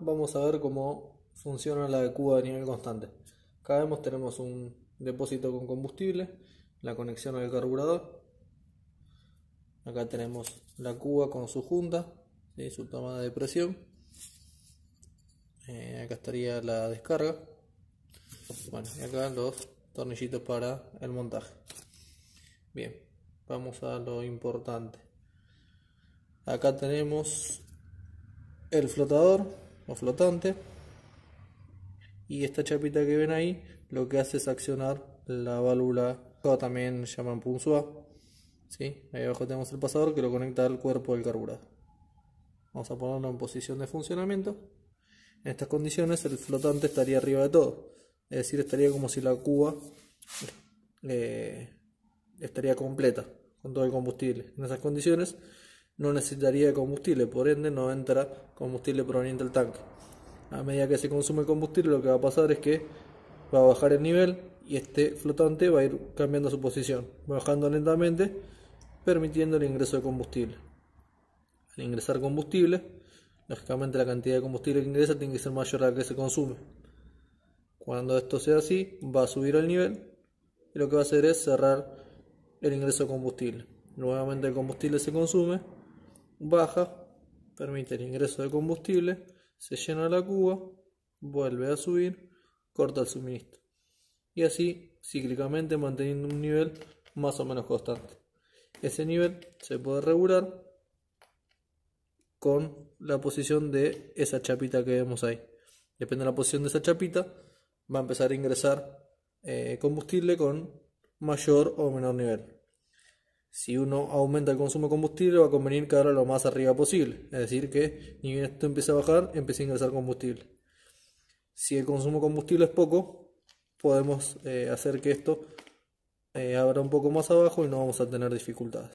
vamos a ver cómo funciona la de Cuba a nivel constante. Acá vemos tenemos un depósito con combustible, la conexión al carburador. Acá tenemos la cuba con su junta, Y su toma de presión. Eh, acá estaría la descarga. y acá los tornillitos para el montaje. Bien, vamos a lo importante. Acá tenemos el flotador, o flotante. Y esta chapita que ven ahí lo que hace es accionar la válvula, también llaman punzoa, ¿sí? Ahí abajo tenemos el pasador que lo conecta al cuerpo del carburador. Vamos a ponerlo en posición de funcionamiento. En estas condiciones el flotante estaría arriba de todo. Es decir, estaría como si la cuba eh, estaría completa con todo el combustible. En esas condiciones no necesitaría combustible, por ende no entra combustible proveniente del tanque. A medida que se consume combustible lo que va a pasar es que va a bajar el nivel y este flotante va a ir cambiando su posición, bajando lentamente, permitiendo el ingreso de combustible. Al ingresar combustible, lógicamente la cantidad de combustible que ingresa tiene que ser mayor a la que se consume. Cuando esto sea así, va a subir el nivel y lo que va a hacer es cerrar el ingreso de combustible. Nuevamente el combustible se consume baja, permite el ingreso de combustible, se llena la cuba, vuelve a subir, corta el suministro. Y así cíclicamente manteniendo un nivel más o menos constante. Ese nivel se puede regular con la posición de esa chapita que vemos ahí. Depende de la posición de esa chapita, va a empezar a ingresar eh, combustible con mayor o menor nivel. Si uno aumenta el consumo de combustible, va a convenir abra lo más arriba posible. Es decir, que ni bien esto empiece a bajar, empiece a ingresar combustible. Si el consumo de combustible es poco, podemos eh, hacer que esto eh, abra un poco más abajo y no vamos a tener dificultades.